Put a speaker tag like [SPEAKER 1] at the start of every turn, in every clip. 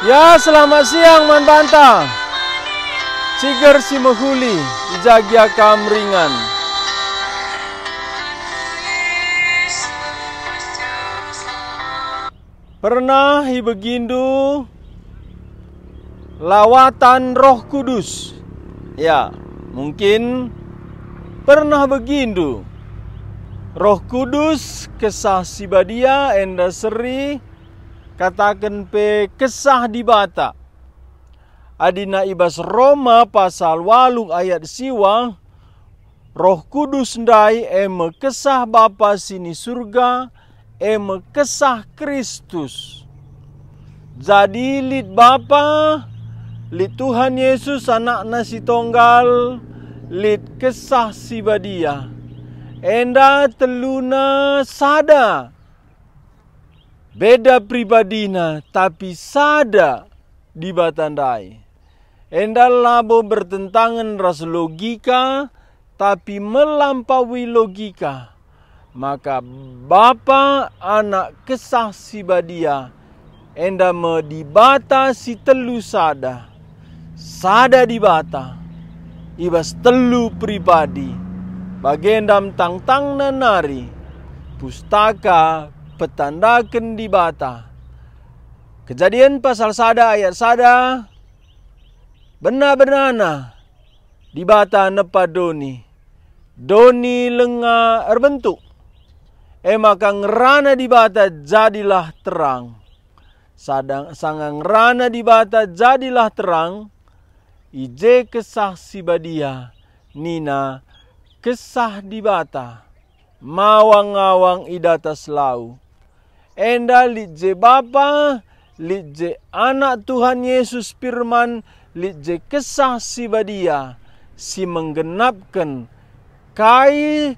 [SPEAKER 1] Ya, selamat siang Manbanta. Ciger Simehuli, Jagia Kamringan. Pernah Ibegindu lawatan Roh Kudus. Ya, mungkin pernah begindu. Roh Kudus kesah Sibadia enda seri katakan pe kesah di Adina ibas Roma pasal walung ayat siwa Roh Kudus ndai eme kesah Bapa sini surga eme kesah Kristus. Jadi lid Bapa, lid Tuhan Yesus anak nasi tonggal, lid kesah si badia. Enda teluna sada beda pribadina tapi sada di Batandai. Endal labo bertentangan ras logika tapi melampaui logika. Maka bapa anak kesah si badia enda me dibata si telu sada. Sada dibata ibas telu pribadi. Bagendam tang tang nanari pustaka petandakan di bata. Kejadian pasal sada ayat sada benar benar di bata nepa doni. Doni lenga erbentuk. Emakang rana di bata jadilah terang. Sadang, sangang rana di bata jadilah terang. Ije kesah sibadia. Nina kesah di bata. Mawang-awang idatas lau enda lije Bapa, lije anak Tuhan Yesus firman, lije kesah badia si menggenapkan kai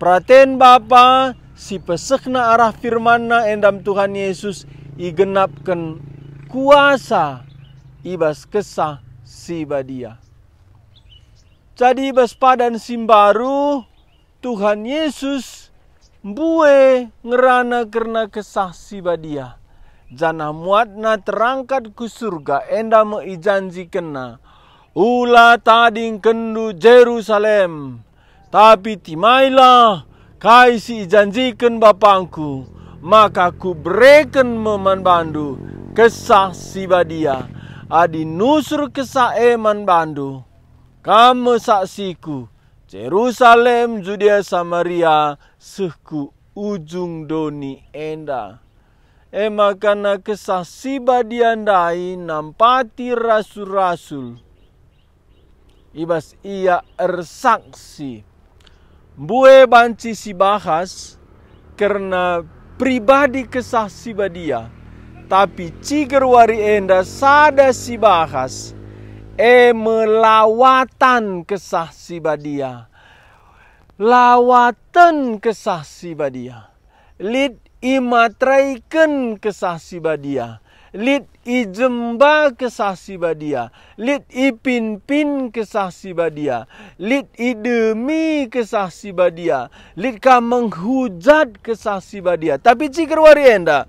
[SPEAKER 1] praten Bapa, si pesekna arah firmanna endam Tuhan Yesus i genapkan kuasa ibas kesah badia Jadi ibas padan simbaru Tuhan Yesus Bue ngerana karena kesah sibadia. Jana muatna terangkat ke surga enda ijanji kena. Ula tading kendu Jerusalem. Tapi timailah kaisi janjikan bapangku. Maka ku bereken meman bandu kesah sibadia. Adi nusur kesah eman bandu. Kamu saksiku Jerusalem, Judea, Samaria, sehku ujung doni enda. Ema karena kesah siba diandai nampati rasul-rasul. Ibas ia ersaksi. Bue banci si bahas karena pribadi kesah siba dia. Tapi ciger wari enda sada si bahas E melawatan kesah sibadia. Lawatan kesah sibadia. Lid imatraiken kesah sibadia. Lid ijemba kesah sibadia. Lid ipinpin kesah sibadia. Lid idemi kesah sibadia. Lid ka menghujat kesah sibadia. Tapi cikar warienda.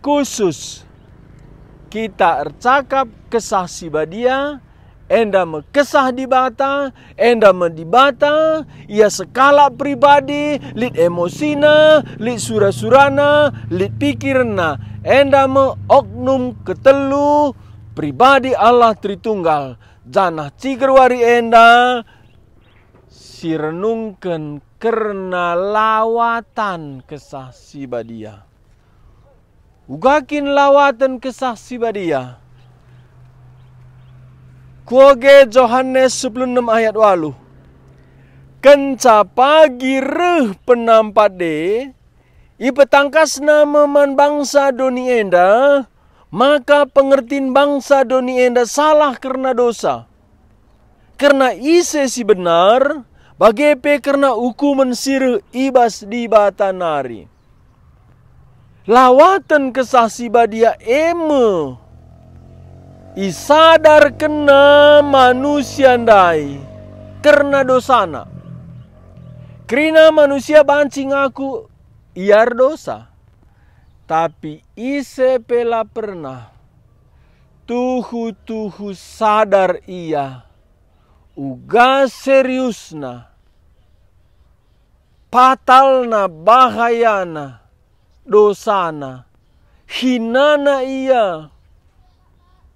[SPEAKER 1] Khusus kita ercakap kesah si badia, enda mekesah di bata, enda mendibata, ia skala pribadi, lid emosina, lid sura-surana, lid pikirna, enda me oknum ketelu, pribadi Allah Tritunggal, janah cigerwari enda, sirenungken karena lawatan kesah si badia. Ugakin lawatan kisah sibadia. Kuoge Johannes 16 ayat walu. Kenca pagi reh penampat de. nama man bangsa Doni Enda. Maka pengertin bangsa Doni Enda salah karena dosa. Karena ise si benar. Bagepe karena uku mensirih ibas di batanari lawatan kesasi badia eme isadar kena manusia ndai karena dosana Karena manusia bancing aku iar dosa tapi ise pela pernah tuhu-tuhu sadar ia uga seriusna patalna bahayana dosana hinana ia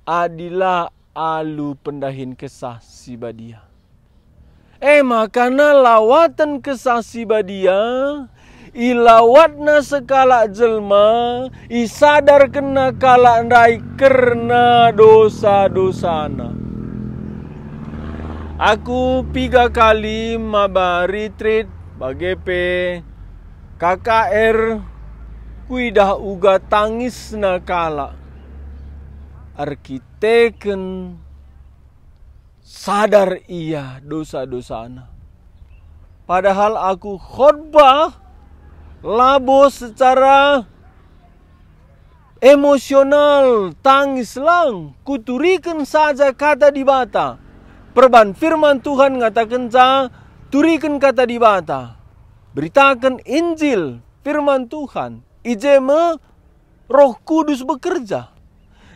[SPEAKER 1] adila alu pendahin kesah sibadia eh makana lawatan kesah sibadia ilawatna sekala jelma isadar kena kala rai karena dosa-dosana aku tiga kali mabari treat bagepe KKR dah uga tangis nakala. Arkiteken sadar ia dosa dosa anak. Padahal aku khotbah labo secara emosional tangis lang kuturikan saja kata di bata perban firman Tuhan ngatakan sa turikan kata di bata beritakan Injil firman Tuhan Ijema roh kudus bekerja.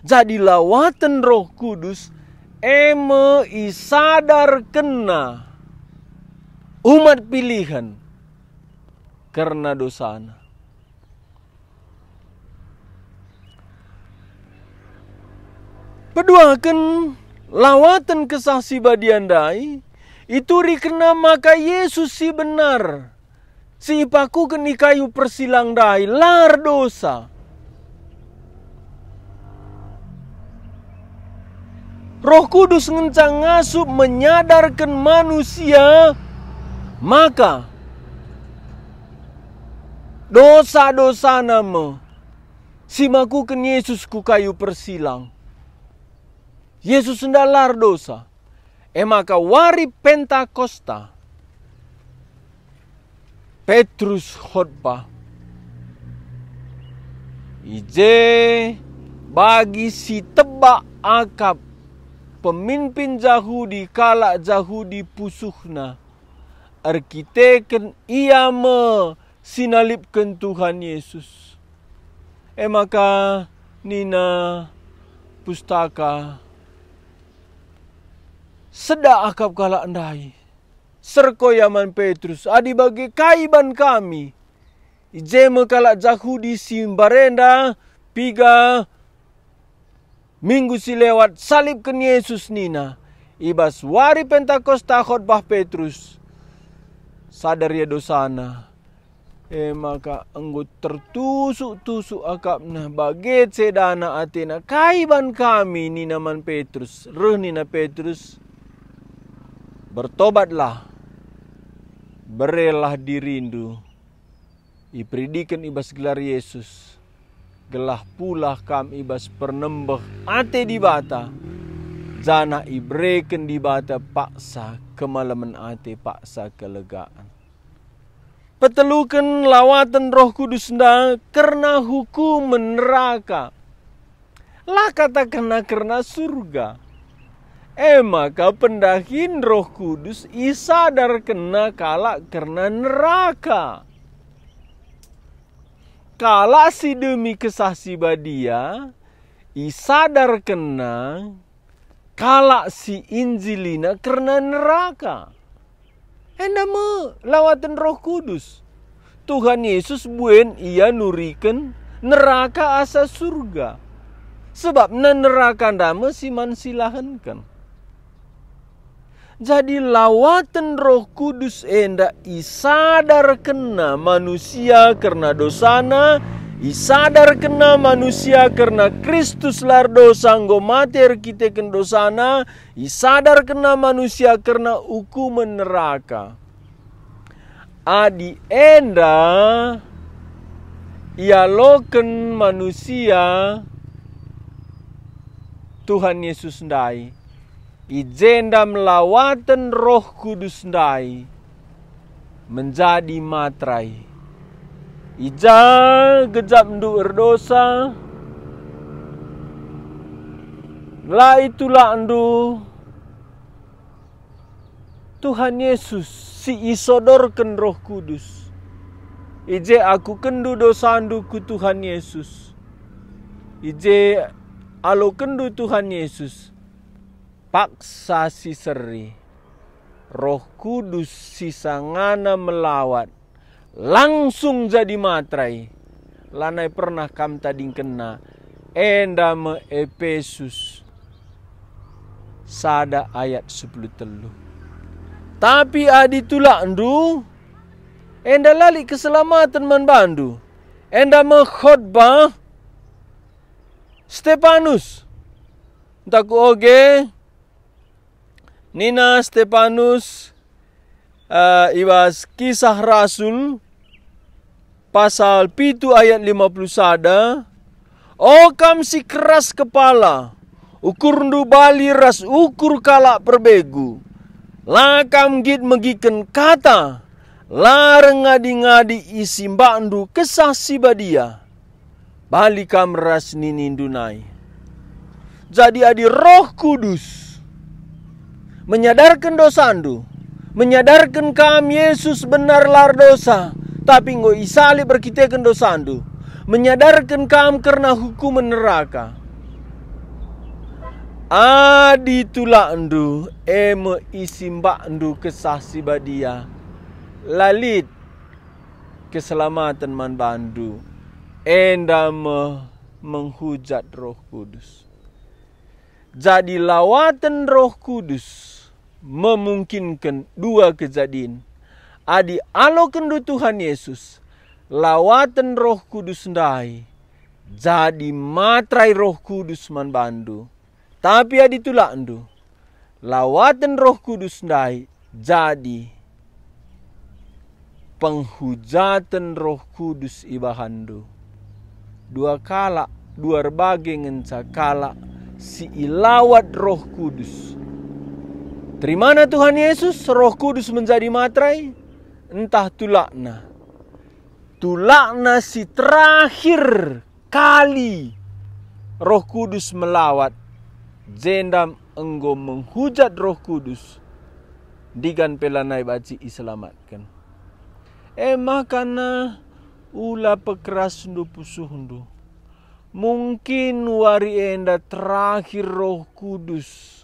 [SPEAKER 1] Jadi lawatan roh kudus eme isadar kena umat pilihan karena dosana. Peduakan lawatan kesaksi badiandai itu rikena maka Yesus si benar Si ipaku keni kayu persilang dai lar dosa. Roh Kudus ngencang ngasup menyadarkan manusia maka dosa-dosa nama simaku ken Yesus ku kayu persilang. Yesus sendalar dosa. emaka maka wari Pentakosta Petrus khotbah. Ije bagi si tebak akap pemimpin Yahudi kala Yahudi pusuhna arkiteken ia me sinalipkan Tuhan Yesus. E maka Nina pustaka sedak akap kala ndai. Serko Petrus adi bagi kaiban kami. Ijema kalak jahudi simbarenda piga minggu si lewat salib ken Yesus nina. Ibas wari Pentakosta khotbah Petrus. Sadar ya dosana. E maka enggut tertusuk-tusuk akapna baget sedana Athena kaiban kami ni naman Petrus. Reh nina Petrus. Bertobatlah Berelah dirindu, ipridikan ibas gelar Yesus, gelah pula kam ibas pernembah ate dibata, zana ibreken dibata paksa kemalaman ate paksa kelegaan. Petelukan lawatan roh kudus nda karena hukum neraka. Lah katakanlah karena surga. Eh maka pendahin roh kudus isadar kena kalak karena neraka. Kalak si demi kesah si badia, isadar kena kalak si injilina karena neraka. Endamu eh, lawatan roh kudus. Tuhan Yesus buen ia nuriken neraka asa surga. Sebab neraka ndame siman kan. Jadi lawatan roh kudus enda isadar kena manusia karena dosana Isadar kena manusia karena Kristus lar dosa nggo mater kita ken dosana. Isadar kena manusia karena hukuman neraka. Adi enda ia loken manusia Tuhan Yesus ndai. Ijenda melawatan roh kudus ndai menjadi matrai. Ija gejap nduer dosa. La itulah ndu Tuhan Yesus si isodorken roh kudus. Ije aku kendu dosa anduku Tuhan Yesus. Ije alo kendu Tuhan Yesus. paksa si seri. Roh kudus si sangana melawat. Langsung jadi matrai. Lanai pernah kam tadi kena. Enda me Epesus, Sada ayat 10 telu. Tapi adi tulak ndu. Enda lali keselamatan man bandu. Enda me khotbah. Stepanus. Entah ku oge. Okay. Nina Stepanus uh, eh, ibas kisah Rasul pasal pitu ayat 50 sada O oh, kam si keras kepala ukur ndu bali ras ukur kalak perbegu Lakam kam git megiken kata Lareng rengadi-ngadi isi mbak ndu kesah sibadia bali kam ras nini dunai jadi adi roh kudus menyadarkan dosa andu, menyadarkan Kam Yesus benar lar dosa, tapi ngo isali berkitakan dosa andu, menyadarkan Kam karena hukum neraka. Adi tula andu, emo isimba andu kesasi badia, lalit keselamatan man bandu, endam menghujat roh kudus. Jadi lawatan roh kudus memungkinkan dua kejadian. Adi alokan kendu Tuhan Yesus. Lawatan roh kudus ndai. Jadi matrai roh kudus man bandu. Tapi adi tulak ndu. Lawatan roh kudus ndai. Jadi penghujatan roh kudus ibahandu. Dua kalak, dua berbagai ngencakala. kala si ilawat roh kudus. Terimana Tuhan Yesus roh kudus menjadi materai? Entah tulakna. Tulakna si terakhir kali roh kudus melawat. Jendam enggo menghujat roh kudus. Digan pelanai baci iselamatkan. Eh makana ula pekeras hundu pusuh hundu. Mungkin wari enda terakhir roh kudus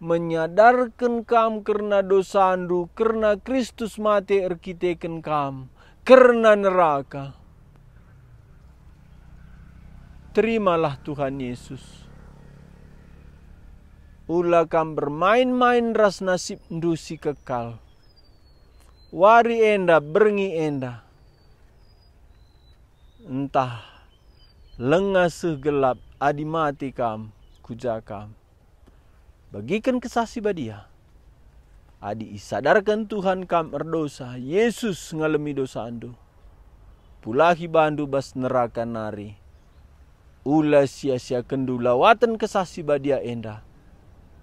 [SPEAKER 1] menyadarkan kam karena dosandu karena Kristus mati erkiteken kam karena neraka. Terimalah Tuhan Yesus. Ulah kam bermain-main ras nasib dusi kekal. Wari enda, berngi enda. Entah lengasuh gelap adimati kam kujakam. Bagikan kesasi badia. Adi isadarkan Tuhan kam erdosa Yesus ngalami dosa andu. Pulahi bandu bas neraka nari. Ula sia-sia kendu lawatan kesasi badia enda.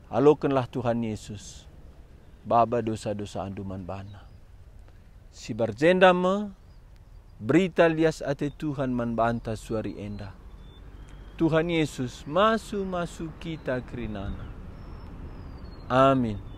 [SPEAKER 1] Halokanlah Tuhan Yesus. Baba dosa-dosa anduman bana. Si barjenda me Berita lias ate Tuhan membantah suari enda. Tuhan Yesus masuk masuk kita kerinana. Amin.